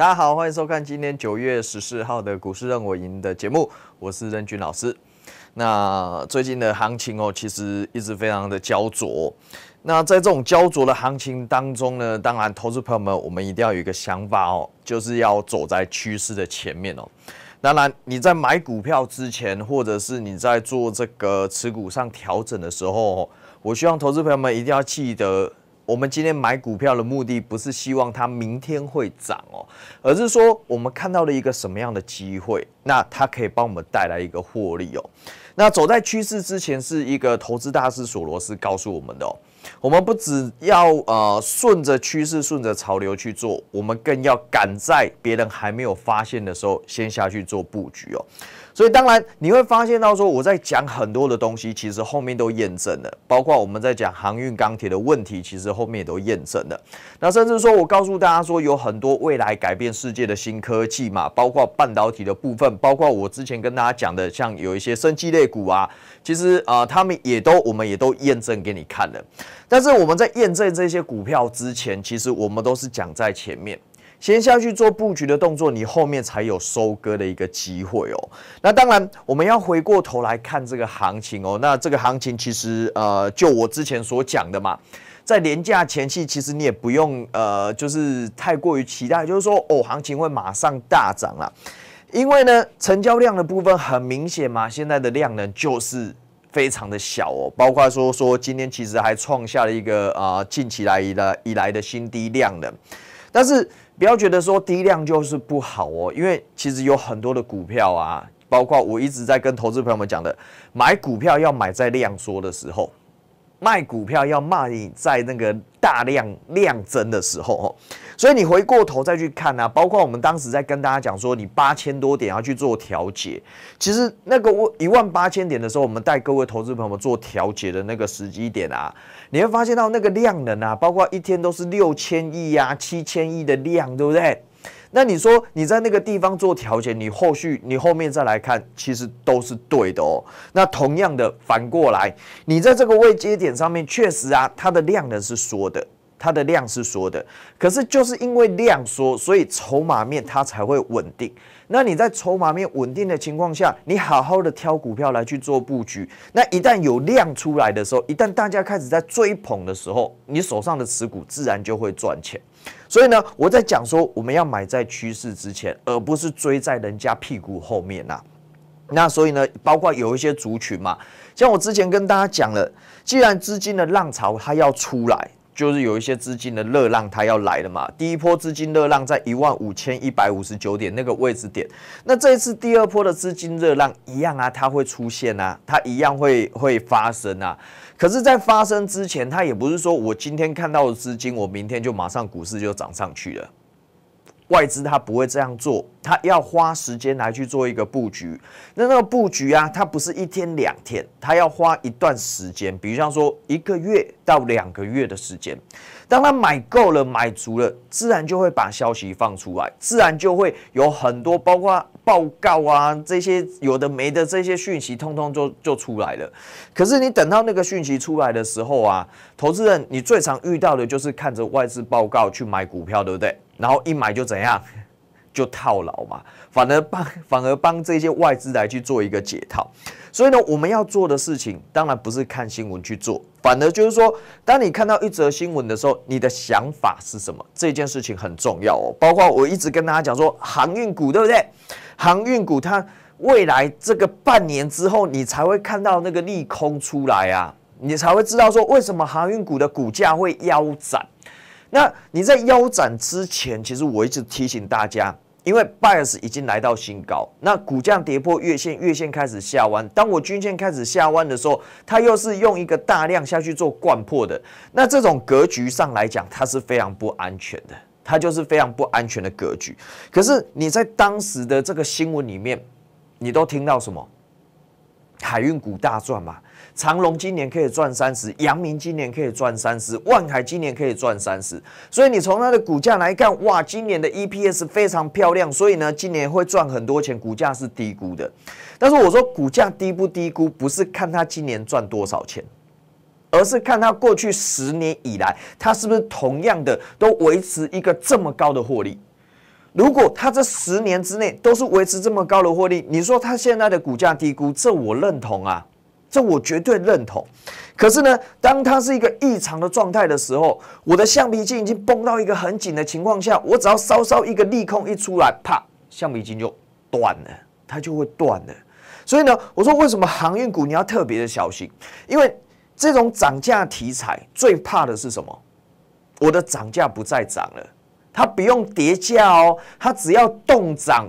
大家好，欢迎收看今天九月十四号的股市任我赢的节目，我是任军老师。那最近的行情哦，其实一直非常的焦灼。那在这种焦灼的行情当中呢，当然，投资朋友们，我们一定要有一个想法哦，就是要走在趋势的前面哦。当然，你在买股票之前，或者是你在做这个持股上调整的时候，我希望投资朋友们一定要记得。我们今天买股票的目的不是希望它明天会涨哦，而是说我们看到了一个什么样的机会，那它可以帮我们带来一个获利哦。那走在趋势之前，是一个投资大师索罗斯告诉我们的哦。我们不只要呃顺着趋势、顺着潮流去做，我们更要赶在别人还没有发现的时候先下去做布局哦。所以当然你会发现到说我在讲很多的东西，其实后面都验证了，包括我们在讲航运钢铁的问题，其实后面也都验证了。那甚至说我告诉大家说，有很多未来改变世界的新科技嘛，包括半导体的部分，包括我之前跟大家讲的像有一些生技类股啊，其实啊他们也都我们也都验证给你看了。但是我们在验证这些股票之前，其实我们都是讲在前面。先下去做布局的动作，你后面才有收割的一个机会哦。那当然，我们要回过头来看这个行情哦。那这个行情其实，呃，就我之前所讲的嘛，在廉价前期，其实你也不用，呃，就是太过于期待，就是说，哦，行情会马上大涨啦。因为呢，成交量的部分很明显嘛，现在的量呢就是非常的小哦，包括说说今天其实还创下了一个啊，近期来以来以来的新低量呢。但是不要觉得说低量就是不好哦，因为其实有很多的股票啊，包括我一直在跟投资朋友们讲的，买股票要买在量缩的时候，卖股票要卖在那个大量量增的时候哦。所以你回过头再去看啊，包括我们当时在跟大家讲说，你八千多点要去做调节，其实那个我一万八千点的时候，我们带各位投资朋友们做调节的那个时机点啊。你会发现到那个量能啊，包括一天都是六千亿呀、七千亿的量，对不对？那你说你在那个地方做调节，你后续你后面再来看，其实都是对的哦。那同样的，反过来，你在这个位阶点上面，确实啊，它的量能是缩的。它的量是缩的，可是就是因为量缩，所以筹码面它才会稳定。那你在筹码面稳定的情况下，你好好的挑股票来去做布局。那一旦有量出来的时候，一旦大家开始在追捧的时候，你手上的持股自然就会赚钱。所以呢，我在讲说我们要买在趋势之前，而不是追在人家屁股后面呐。那所以呢，包括有一些族群嘛，像我之前跟大家讲了，既然资金的浪潮它要出来。就是有一些资金的热浪，它要来了嘛。第一波资金热浪在一万五千一百五十九点那个位置点，那这一次第二波的资金热浪一样啊，它会出现啊，它一样会会发生啊。可是，在发生之前，它也不是说我今天看到的资金，我明天就马上股市就涨上去了。外资他不会这样做，他要花时间来去做一个布局。那那个布局啊，它不是一天两天，它要花一段时间，比如像说一个月到两个月的时间。当他买够了、买足了，自然就会把消息放出来，自然就会有很多包括报告啊这些有的没的这些讯息，通通就就出来了。可是你等到那个讯息出来的时候啊，投资人你最常遇到的就是看着外资报告去买股票，对不对？然后一买就怎样，就套牢嘛，反而帮反而帮这些外资来去做一个解套。所以呢，我们要做的事情当然不是看新闻去做，反而就是说，当你看到一则新闻的时候，你的想法是什么？这件事情很重要哦。包括我一直跟大家讲说，航运股对不对？航运股它未来这个半年之后，你才会看到那个利空出来啊，你才会知道说为什么航运股的股价会腰斩。那你在腰斩之前，其实我一直提醒大家，因为 BIAS 已经来到新高，那股价跌破月线，月线开始下弯，当我均线开始下弯的时候，它又是用一个大量下去做灌破的，那这种格局上来讲，它是非常不安全的，它就是非常不安全的格局。可是你在当时的这个新闻里面，你都听到什么？海运股大赚嘛？长隆今年可以赚三十，杨明今年可以赚三十，万海今年可以赚三十，所以你从它的股价来看，哇，今年的 EPS 非常漂亮，所以呢，今年会赚很多钱，股价是低估的。但是我说股价低不低估，不是看它今年赚多少钱，而是看它过去十年以来，它是不是同样的都维持一个这么高的获利。如果它这十年之内都是维持这么高的获利，你说它现在的股价低估，这我认同啊。这我绝对认同，可是呢，当它是一个异常的状态的时候，我的橡皮筋已经绷到一个很紧的情况下，我只要稍稍一个利空一出来，啪，橡皮筋就断了，它就会断了。所以呢，我说为什么航运股你要特别的小心？因为这种涨价题材最怕的是什么？我的涨价不再涨了，它不用叠价哦，它只要动涨。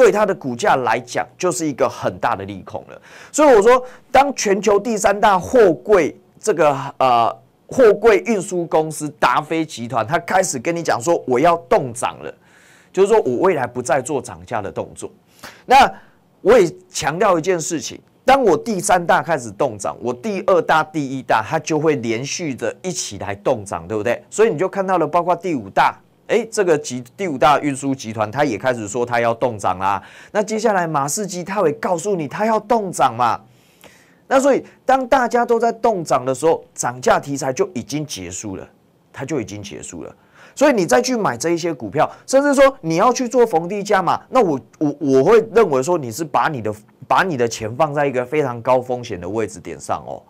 对它的股价来讲，就是一个很大的利空了。所以我说，当全球第三大货柜这个呃货柜运输公司达飞集团，它开始跟你讲说我要动涨了，就是说我未来不再做涨价的动作。那我也强调一件事情：，当我第三大开始动涨，我第二大、第一大，它就会连续的一起来动涨，对不对？所以你就看到了，包括第五大。哎，这个集第五大运输集团，它也开始说它要动涨啦。那接下来马士基他也告诉你它要动涨嘛。那所以当大家都在动涨的时候，涨价题材就已经结束了，它就已经结束了。所以你再去买这一些股票，甚至说你要去做逢低加嘛，那我我我会认为说你是把你的把你的钱放在一个非常高风险的位置点上哦。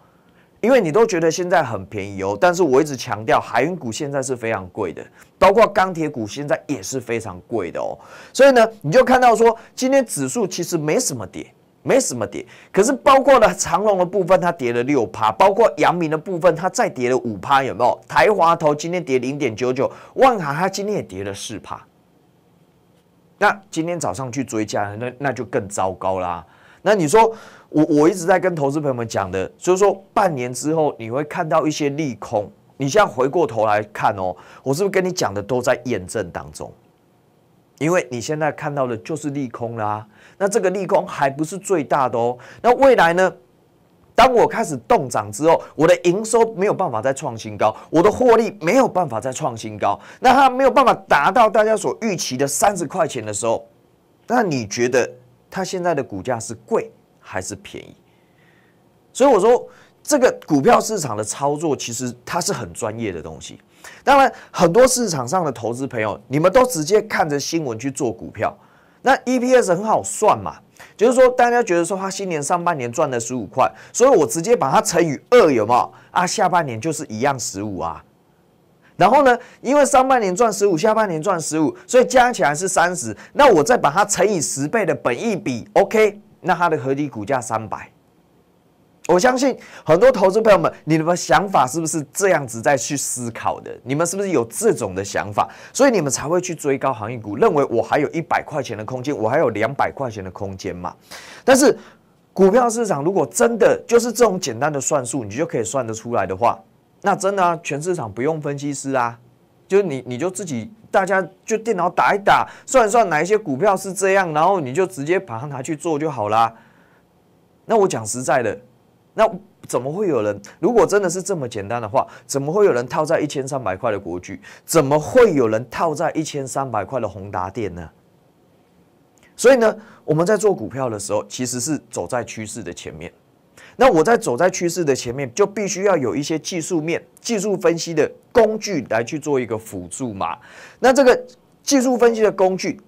因为你都觉得现在很便宜哦，但是我一直强调，海运股现在是非常贵的，包括钢铁股现在也是非常贵的哦。所以呢，你就看到说，今天指数其实没什么跌，没什么跌。可是包括了长隆的部分它跌了六趴，包括阳明的部分它再跌了五趴，有没有？台华投今天跌零点九九，万豪它今天也跌了四趴。那今天早上去追加，那那就更糟糕啦。那你说？我我一直在跟投资朋友们讲的，就是说半年之后你会看到一些利空。你现在回过头来看哦，我是不是跟你讲的都在验证当中？因为你现在看到的就是利空啦。那这个利空还不是最大的哦。那未来呢？当我开始动涨之后，我的营收没有办法再创新高，我的获利没有办法再创新高。那它没有办法达到大家所预期的三十块钱的时候，那你觉得它现在的股价是贵？还是便宜，所以我说这个股票市场的操作其实它是很专业的东西。当然，很多市场上的投资朋友，你们都直接看着新闻去做股票。那 EPS 很好算嘛，就是说大家觉得说他新年上半年赚了十五块，所以我直接把它乘以二，有没有啊，下半年就是一样十五啊。然后呢，因为上半年赚十五，下半年赚十五，所以加起来是三十。那我再把它乘以十倍的本益比，OK。那它的合理股价三百，我相信很多投资朋友们，你们想法是不是这样子在去思考的？你们是不是有这种的想法？所以你们才会去追高行业股，认为我还有一百块钱的空间，我还有两百块钱的空间嘛？但是股票市场如果真的就是这种简单的算术，你就可以算得出来的话，那真的啊，全市场不用分析师啊，就是你你就自己。大家就电脑打一打，算一算哪一些股票是这样，然后你就直接把它拿去做就好啦。那我讲实在的，那怎么会有人？如果真的是这么简单的话，怎么会有人套在一千三百块的国巨？怎么会有人套在一千三百块的宏达电呢？所以呢，我们在做股票的时候，其实是走在趋势的前面。那我在走在趋势的前面，就必须要有一些技术面、技术分析的工具来去做一个辅助嘛。那这个技术分析的工具，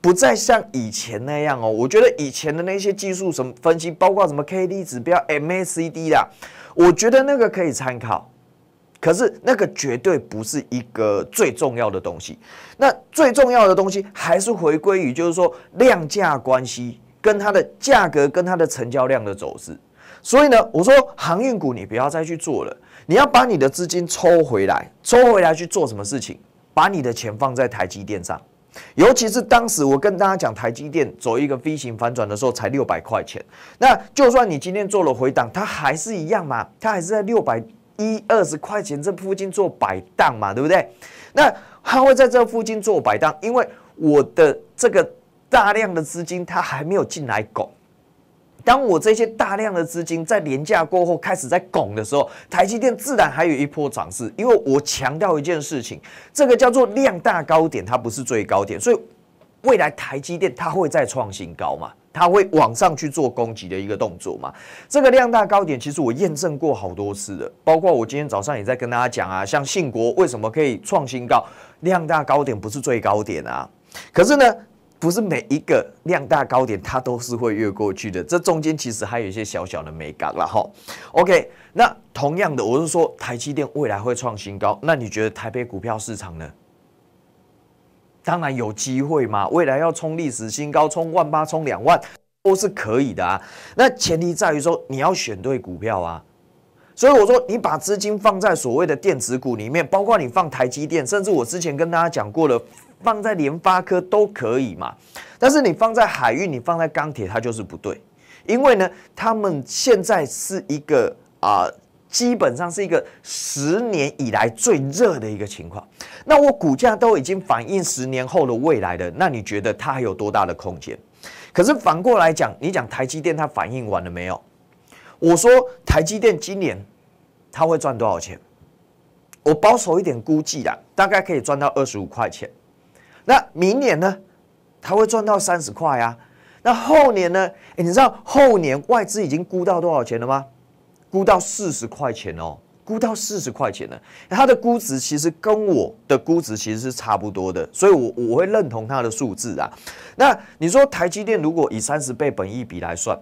不再像以前那样哦。我觉得以前的那些技术什么分析，包括什么 K D 指标、M A C D 啦，我觉得那个可以参考，可是那个绝对不是一个最重要的东西。那最重要的东西还是回归于，就是说量价关系跟它的价格跟它的成交量的走势。所以呢，我说航运股你不要再去做了，你要把你的资金抽回来，抽回来去做什么事情？把你的钱放在台积电上，尤其是当时我跟大家讲台积电走一个 V 型反转的时候，才六百块钱。那就算你今天做了回档，它还是一样嘛，它还是在六百一二十块钱这附近做摆荡嘛，对不对？那它会在这附近做摆荡，因为我的这个大量的资金它还没有进来拱。当我这些大量的资金在廉价过后开始在拱的时候，台积电自然还有一波涨势。因为我强调一件事情，这个叫做量大高点，它不是最高点，所以未来台积电它会再创新高嘛，它会往上去做攻击的一个动作嘛。这个量大高点其实我验证过好多次的，包括我今天早上也在跟大家讲啊，像信国为什么可以创新高，量大高点不是最高点啊，可是呢？不是每一个量大高点，它都是会越过去的。这中间其实还有一些小小的美感了哈。OK，那同样的，我是说台积电未来会创新高，那你觉得台北股票市场呢？当然有机会嘛，未来要冲历史新高，冲万八、冲两万都是可以的啊。那前提在于说你要选对股票啊。所以我说，你把资金放在所谓的电子股里面，包括你放台积电，甚至我之前跟大家讲过的。放在联发科都可以嘛，但是你放在海运，你放在钢铁，它就是不对，因为呢，他们现在是一个啊，基本上是一个十年以来最热的一个情况。那我股价都已经反映十年后的未来了，那你觉得它还有多大的空间？可是反过来讲，你讲台积电它反应完了没有？我说台积电今年它会赚多少钱？我保守一点估计啊，大概可以赚到二十五块钱。那明年呢？他会赚到三十块啊。那后年呢？你知道后年外资已经估到多少钱了吗？估到四十块钱哦，估到四十块钱了。它的估值其实跟我的估值其实是差不多的，所以，我我会认同他的数字啊。那你说台积电如果以三十倍本益比来算，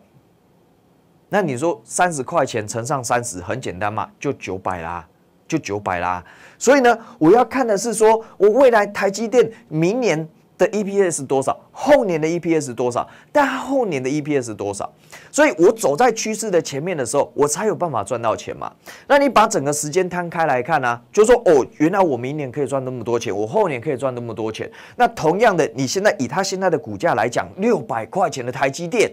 那你说三十块钱乘上三十，很简单嘛，就九百啦。就九百啦，所以呢，我要看的是说，我未来台积电明年的 EPS 多少，后年的 EPS 多少，但后年的 EPS 多少？所以我走在趋势的前面的时候，我才有办法赚到钱嘛。那你把整个时间摊开来看呢，就说哦，原来我明年可以赚那么多钱，我后年可以赚那么多钱。那同样的，你现在以它现在的股价来讲，六百块钱的台积电，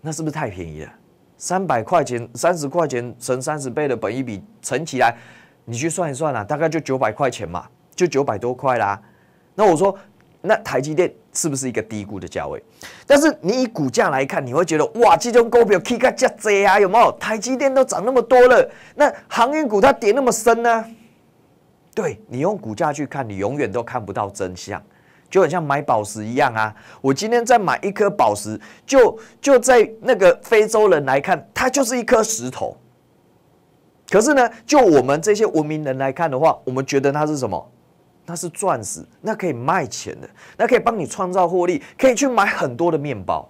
那是不是太便宜了？三百块钱，三十块钱乘三十倍的本一比乘起来，你去算一算啊，大概就九百块钱嘛，就九百多块啦。那我说，那台积电是不是一个低估的价位？但是你以股价来看，你会觉得哇，这种股票 K 个加 Z 啊，有有？台积电都涨那么多了，那航运股它跌那么深呢？对你用股价去看，你永远都看不到真相。就很像买宝石一样啊！我今天再买一颗宝石，就就在那个非洲人来看，它就是一颗石头。可是呢，就我们这些文明人来看的话，我们觉得它是什么？那是钻石，那可以卖钱的，那可以帮你创造获利，可以去买很多的面包。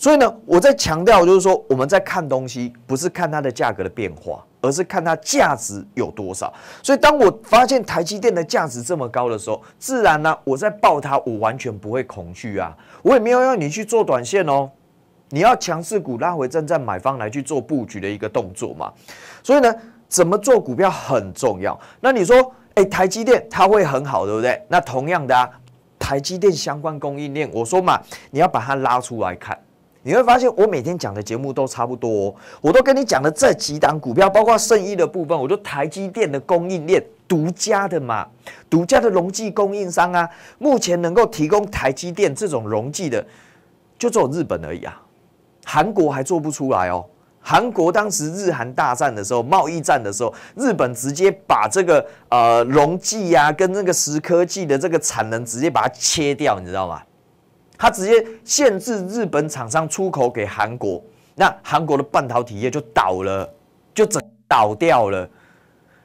所以呢，我在强调就是说，我们在看东西，不是看它的价格的变化，而是看它价值有多少。所以，当我发现台积电的价值这么高的时候，自然呢，我在抱它，我完全不会恐惧啊，我也没有要你去做短线哦，你要强势股拉回，正在买方来去做布局的一个动作嘛。所以呢，怎么做股票很重要。那你说，哎，台积电它会很好，对不对？那同样的啊，台积电相关供应链，我说嘛，你要把它拉出来看。你会发现，我每天讲的节目都差不多，我都跟你讲的这几档股票，包括剩意的部分，我就台积电的供应链独家的嘛，独家的容器供应商啊，目前能够提供台积电这种容器的，就做日本而已啊，韩国还做不出来哦。韩国当时日韩大战的时候，贸易战的时候，日本直接把这个呃溶剂呀，跟那个石科技的这个产能直接把它切掉，你知道吗？他直接限制日本厂商出口给韩国，那韩国的半导体业就倒了，就整倒掉了。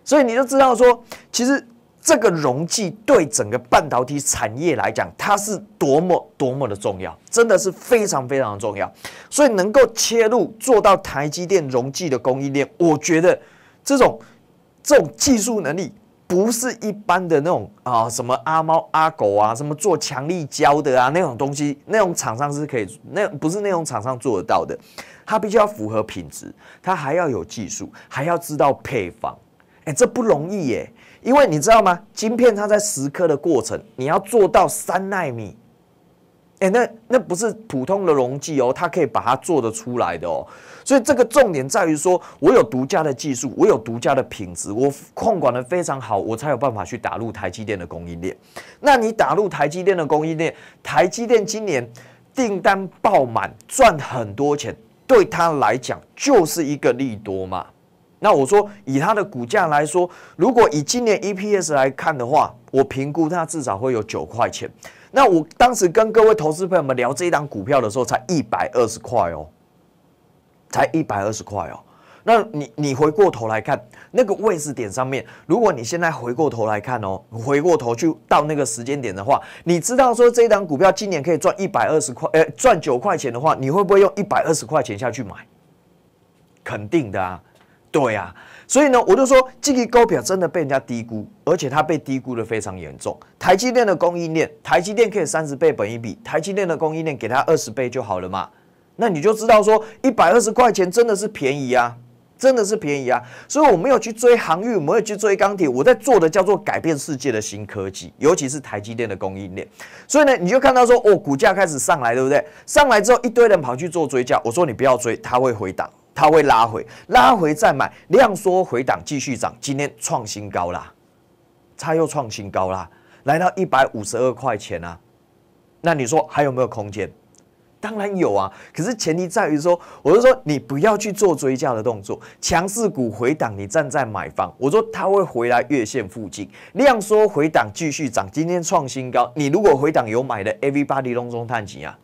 所以你就知道说，其实这个溶剂对整个半导体产业来讲，它是多么多么的重要，真的是非常非常的重要。所以能够切入做到台积电溶剂的供应链，我觉得这种这种技术能力。不是一般的那种啊，什么阿猫阿狗啊，什么做强力胶的啊，那种东西，那种厂商是可以，那不是那种厂商做得到的。它必须要符合品质，它还要有技术，还要知道配方。哎，这不容易耶，因为你知道吗？晶片它在蚀刻的过程，你要做到三纳米。哎，那那不是普通的溶剂哦，它可以把它做得出来的哦，所以这个重点在于说，我有独家的技术，我有独家的品质，我控管的非常好，我才有办法去打入台积电的供应链。那你打入台积电的供应链，台积电今年订单爆满，赚很多钱，对他来讲就是一个利多嘛。那我说，以它的股价来说，如果以今年 EPS 来看的话，我评估它至少会有九块钱。那我当时跟各位投资朋友们聊这一档股票的时候，才一百二十块哦，才一百二十块哦。那你你回过头来看那个位置点上面，如果你现在回过头来看哦，回过头去到那个时间点的话，你知道说这一档股票今年可以赚一百二十块，诶赚九块钱的话，你会不会用一百二十块钱下去买？肯定的啊。对呀，所以呢，我就说，积体高票真的被人家低估，而且它被低估的非常严重。台积电的供应链，台积电可以三十倍本一比，台积电的供应链给它二十倍就好了嘛？那你就知道说，一百二十块钱真的是便宜啊，真的是便宜啊！所以我没有去追航运，没有去追钢铁，我在做的叫做改变世界的新科技，尤其是台积电的供应链。所以呢，你就看到说，哦，股价开始上来，对不对？上来之后，一堆人跑去做追价，我说你不要追，他会回档。它会拉回，拉回再买，量缩回档继续涨。今天创新高啦，它又创新高啦，来到一百五十二块钱啊。那你说还有没有空间？当然有啊，可是前提在于说，我是说你不要去做追价的动作。强势股回档，你站在买方。我说它会回来月线附近，量缩回档继续涨。今天创新高，你如果回档有买的，everybody 龙中探级啊，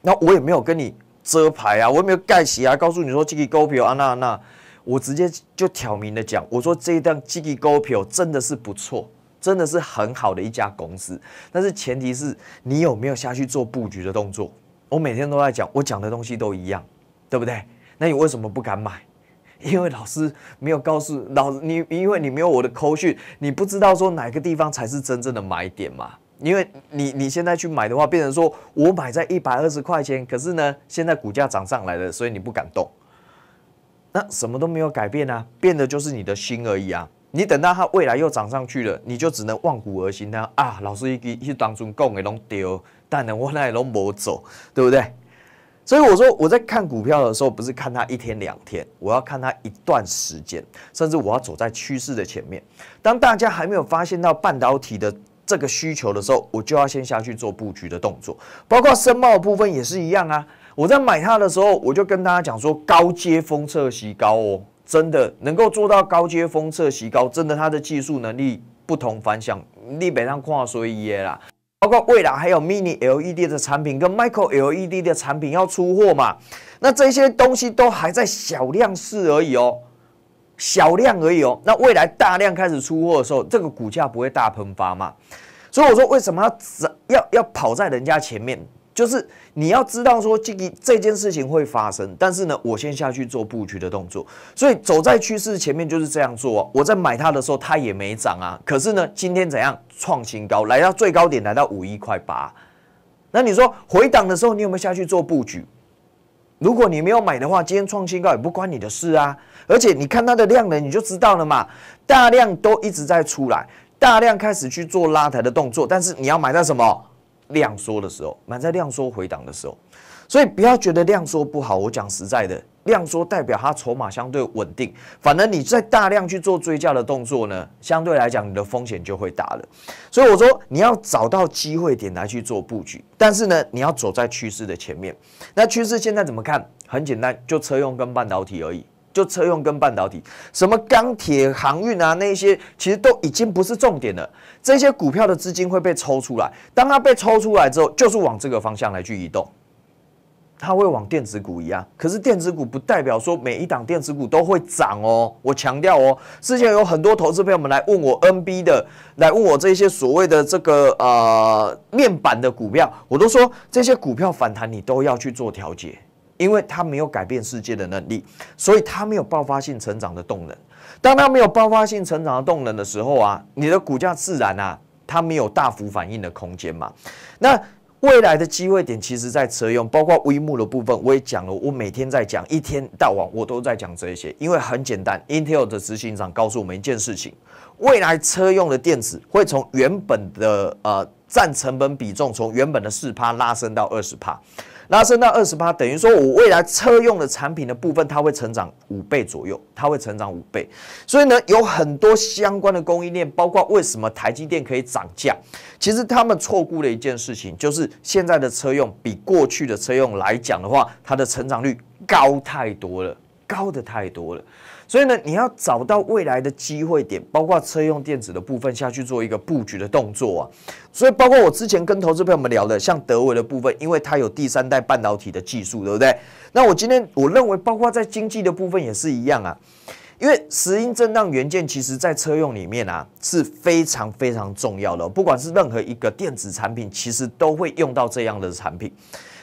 那我也没有跟你。遮牌啊，我也没有盖鞋啊，告诉你说 G G 股票啊，那那我直接就挑明的讲，我说这一档 G G 股票真的是不错，真的是很好的一家公司，但是前提是你有没有下去做布局的动作。我每天都在讲，我讲的东西都一样，对不对？那你为什么不敢买？因为老师没有告诉老你，因为你没有我的口讯，你不知道说哪个地方才是真正的买点嘛。因为你你现在去买的话，变成说我买在一百二十块钱，可是呢，现在股价涨上来了，所以你不敢动。那什么都没有改变啊，变的就是你的心而已啊。你等到它未来又涨上去了，你就只能望古而新。叹啊。老师一一当中供给拢丢，但呢我那也拢没走，对不对？所以我说我在看股票的时候，不是看它一天两天，我要看它一段时间，甚至我要走在趋势的前面。当大家还没有发现到半导体的。这个需求的时候，我就要先下去做布局的动作，包括申茂部分也是一样啊。我在买它的时候，我就跟大家讲说，高阶封测席高哦，真的能够做到高阶封测席高，真的它的技术能力不同凡响。你本上所以也啦，包括未来还有 mini LED 的产品跟 micro LED 的产品要出货嘛，那这些东西都还在小量试而已哦。小量而已哦，那未来大量开始出货的时候，这个股价不会大喷发嘛？所以我说，为什么要要要跑在人家前面？就是你要知道说，这一这件事情会发生，但是呢，我先下去做布局的动作。所以走在趋势前面就是这样做。我在买它的时候，它也没涨啊，可是呢，今天怎样创新高，来到最高点，来到五一块八。那你说回档的时候，你有没有下去做布局？如果你没有买的话，今天创新高也不关你的事啊。而且你看它的量能，你就知道了嘛，大量都一直在出来，大量开始去做拉抬的动作。但是你要买在什么量缩的时候，买在量缩回档的时候。所以不要觉得量缩不好，我讲实在的。量缩代表它筹码相对稳定，反而你在大量去做追加的动作呢，相对来讲你的风险就会大了。所以我说你要找到机会点来去做布局，但是呢，你要走在趋势的前面。那趋势现在怎么看？很简单，就车用跟半导体而已。就车用跟半导体，什么钢铁、航运啊那些，其实都已经不是重点了。这些股票的资金会被抽出来，当它被抽出来之后，就是往这个方向来去移动。它会往电子股一样，可是电子股不代表说每一档电子股都会涨哦。我强调哦，之前有很多投资朋友们来问我 n b 的，来问我这些所谓的这个呃面板的股票，我都说这些股票反弹你都要去做调节，因为它没有改变世界的能力，所以它没有爆发性成长的动能。当它没有爆发性成长的动能的时候啊，你的股价自然啊，它没有大幅反应的空间嘛。那。未来的机会点其实，在车用，包括微幕的部分，我也讲了。我每天在讲，一天到晚我都在讲这些，因为很简单。Intel 的执行长告诉我们一件事情：未来车用的电子会从原本的呃占成本比重，从原本的四趴拉升到二十趴。拉升到二十八，等于说我未来车用的产品的部分，它会成长五倍左右，它会成长五倍。所以呢，有很多相关的供应链，包括为什么台积电可以涨价，其实他们错估了一件事情，就是现在的车用比过去的车用来讲的话，它的成长率高太多了，高的太多了。所以呢，你要找到未来的机会点，包括车用电子的部分下去做一个布局的动作啊。所以，包括我之前跟投资朋友们聊的，像德维的部分，因为它有第三代半导体的技术，对不对？那我今天我认为，包括在经济的部分也是一样啊。因为石英震荡元件其实在车用里面啊是非常非常重要的，不管是任何一个电子产品，其实都会用到这样的产品，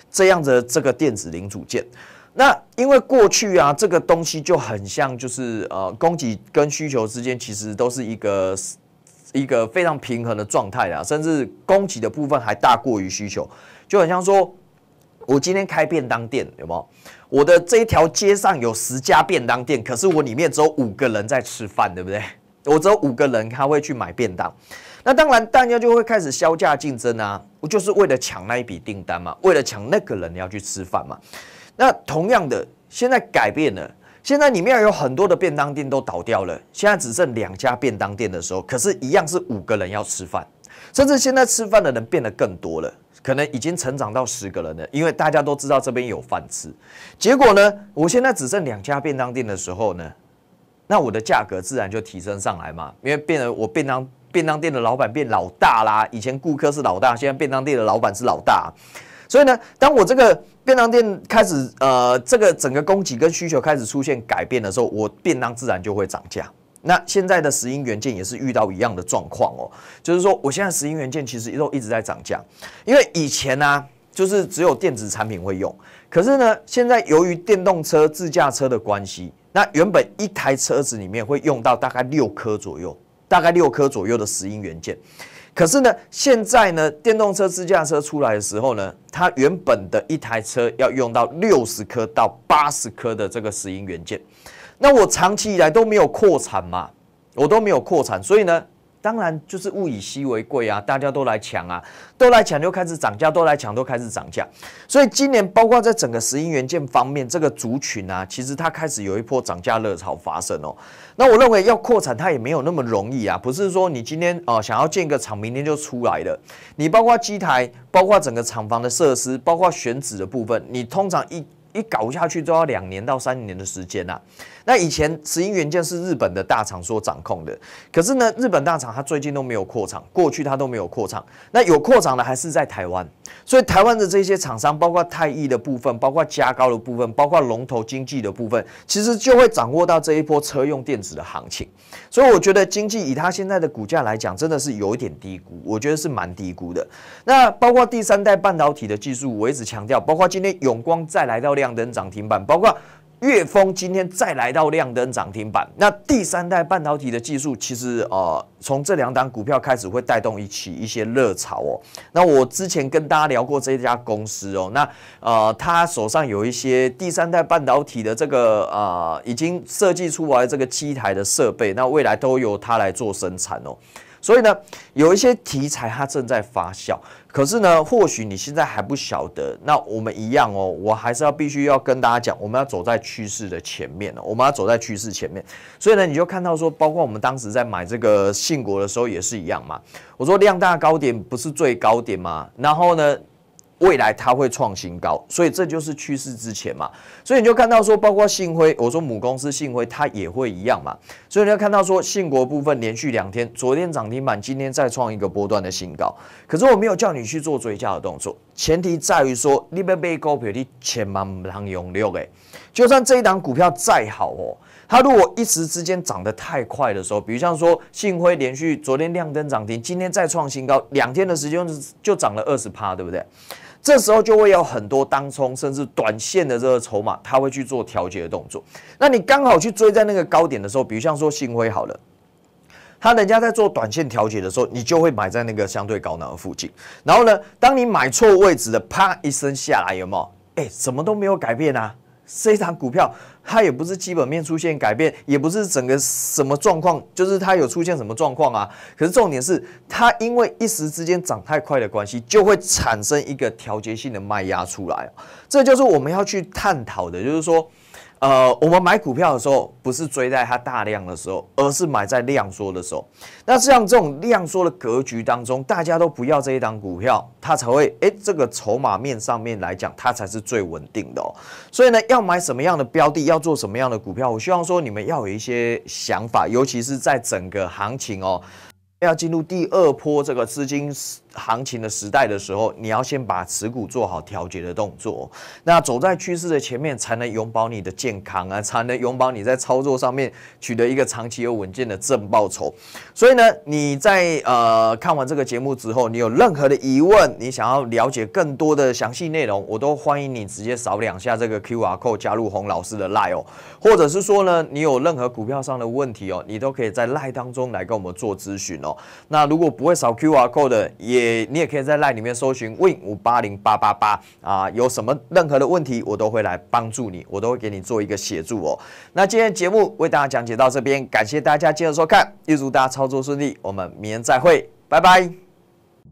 这样的这个电子零组件。那因为过去啊，这个东西就很像，就是呃，供给跟需求之间其实都是一个一个非常平衡的状态啦，甚至供给的部分还大过于需求，就很像说，我今天开便当店，有没有？我的这一条街上有十家便当店，可是我里面只有五个人在吃饭，对不对？我只有五个人，他会去买便当，那当然大家就会开始销价竞争啊，我就是为了抢那一笔订单嘛，为了抢那个人你要去吃饭嘛。那同样的，现在改变了，现在里面有很多的便当店都倒掉了，现在只剩两家便当店的时候，可是，一样是五个人要吃饭，甚至现在吃饭的人变得更多了，可能已经成长到十个人了，因为大家都知道这边有饭吃。结果呢，我现在只剩两家便当店的时候呢，那我的价格自然就提升上来嘛，因为变我便当便当店的老板变老大啦，以前顾客是老大，现在便当店的老板是老大。所以呢，当我这个便当店开始，呃，这个整个供给跟需求开始出现改变的时候，我便当自然就会涨价。那现在的石英元件也是遇到一样的状况哦，就是说，我现在石英元件其实都一直在涨价，因为以前呢，就是只有电子产品会用，可是呢，现在由于电动车、自驾车的关系，那原本一台车子里面会用到大概六颗左右，大概六颗左右的石英元件。可是呢，现在呢，电动车、自驾车出来的时候呢，它原本的一台车要用到六十颗到八十颗的这个石英元件，那我长期以来都没有扩产嘛，我都没有扩产，所以呢。当然就是物以稀为贵啊，大家都来抢啊，都来抢就开始涨价，都来抢都开始涨价，所以今年包括在整个石英元件方面，这个族群啊，其实它开始有一波涨价热潮发生哦。那我认为要扩产它也没有那么容易啊，不是说你今天哦，想要建个厂，明天就出来了。你包括机台，包括整个厂房的设施，包括选址的部分，你通常一。一搞下去都要两年到三年的时间呐。那以前石英元件是日本的大厂所掌控的，可是呢，日本大厂它最近都没有扩厂，过去它都没有扩厂，那有扩厂的还是在台湾。所以台湾的这些厂商，包括泰益的部分，包括加高的部分，包括龙头经济的部分，其实就会掌握到这一波车用电子的行情。所以我觉得经济以它现在的股价来讲，真的是有点低估，我觉得是蛮低估的。那包括第三代半导体的技术，我一直强调，包括今天永光再来到亮灯涨停板，包括。岳峰今天再来到亮灯涨停板，那第三代半导体的技术其实呃，从这两档股票开始会带动一起一些热潮哦。那我之前跟大家聊过这家公司哦，那呃，他手上有一些第三代半导体的这个呃，已经设计出来这个机台的设备，那未来都由他来做生产哦。所以呢，有一些题材它正在发酵。可是呢，或许你现在还不晓得，那我们一样哦，我还是要必须要跟大家讲，我们要走在趋势的前面哦，我们要走在趋势前面，所以呢，你就看到说，包括我们当时在买这个信股的时候也是一样嘛，我说量大高点不是最高点嘛，然后呢。未来它会创新高，所以这就是趋势之前嘛，所以你就看到说，包括信辉，我说母公司信辉它也会一样嘛，所以你要看到说，信国部分连续两天，昨天涨停板，今天再创一个波段的新高，可是我没有叫你去做追加的动作，前提在于说，你被高千万不能用六哎，就算这一档股票再好哦，它如果一时之间涨得太快的时候，比如像说信辉连续昨天亮灯涨停，今天再创新高，两天的时间就就涨了二十趴，对不对？这时候就会有很多当冲甚至短线的这个筹码，它会去做调节的动作。那你刚好去追在那个高点的时候，比如像说新辉好了，他人家在做短线调节的时候，你就会买在那个相对高那的附近。然后呢，当你买错位置的，啪一声下来，有没有？哎，什么都没有改变啊，这档股票。它也不是基本面出现改变，也不是整个什么状况，就是它有出现什么状况啊？可是重点是，它因为一时之间涨太快的关系，就会产生一个调节性的卖压出来，这就是我们要去探讨的，就是说。呃，我们买股票的时候，不是追在它大量的时候，而是买在量缩的时候。那像这种量缩的格局当中，大家都不要这一档股票，它才会哎，这个筹码面上面来讲，它才是最稳定的。所以呢，要买什么样的标的，要做什么样的股票，我希望说你们要有一些想法，尤其是在整个行情哦，要进入第二波这个资金。行情的时代的时候，你要先把持股做好调节的动作。那走在趋势的前面，才能永保你的健康啊，才能永保你在操作上面取得一个长期又稳健的正报酬。所以呢，你在呃看完这个节目之后，你有任何的疑问，你想要了解更多的详细内容，我都欢迎你直接扫两下这个 QR code 加入洪老师的 live，或者是说呢，你有任何股票上的问题哦，你都可以在 live 当中来跟我们做咨询哦。那如果不会扫 QR code 的也你也可以在 LINE 里面搜寻 Win 五八零八八八啊，有什么任何的问题，我都会来帮助你，我都会给你做一个协助哦。那今天节目为大家讲解到这边，感谢大家接着收看，预祝大家操作顺利，我们明天再会，拜拜。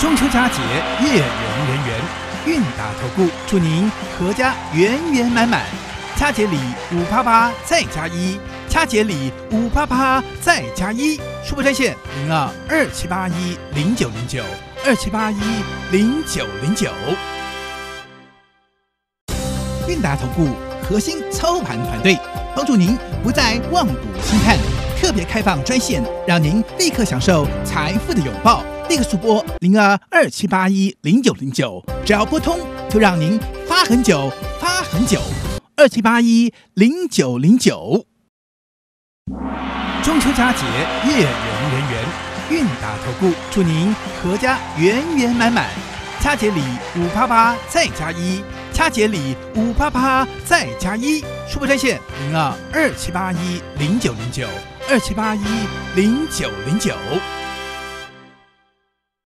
中秋佳节，月圆人圆，韵达投顾祝您阖家圆圆满满。佳节里五八八再加一，佳节里五八八再加一。初步专线零二二七八一零九零九二七八一零九零九。韵达投顾核心操盘团队，帮助您不再望古兴叹。特别开放专线，让您立刻享受财富的拥抱。那个速播零二二七八一零九零九，只要拨通就让您发很久发很久。二七八一零九零九。中秋佳节，月圆人圆，韵达投顾祝您阖家圆圆满满。佳节里五八八再加一，佳节里五八八再加一。速拨在线零二二七八一零九零九，二七八一零九零九。